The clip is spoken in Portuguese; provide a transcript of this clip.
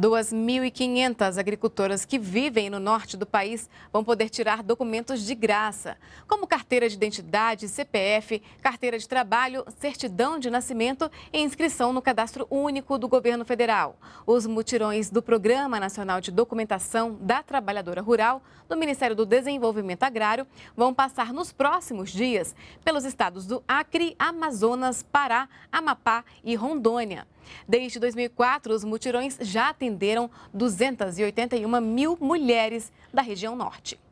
2.500 agricultoras que vivem no norte do país vão poder tirar documentos de graça, como carteira de identidade, CPF, carteira de trabalho, certidão de nascimento e inscrição no cadastro único do governo federal. Os mutirões do Programa Nacional de Documentação da Trabalhadora Rural do Ministério do Desenvolvimento Agrário vão passar nos próximos dias pelos estados do Acre, Amazonas, Pará, Amapá e Rondônia. Desde 2004, os mutirões já têm atenderam 281 mil mulheres da região norte.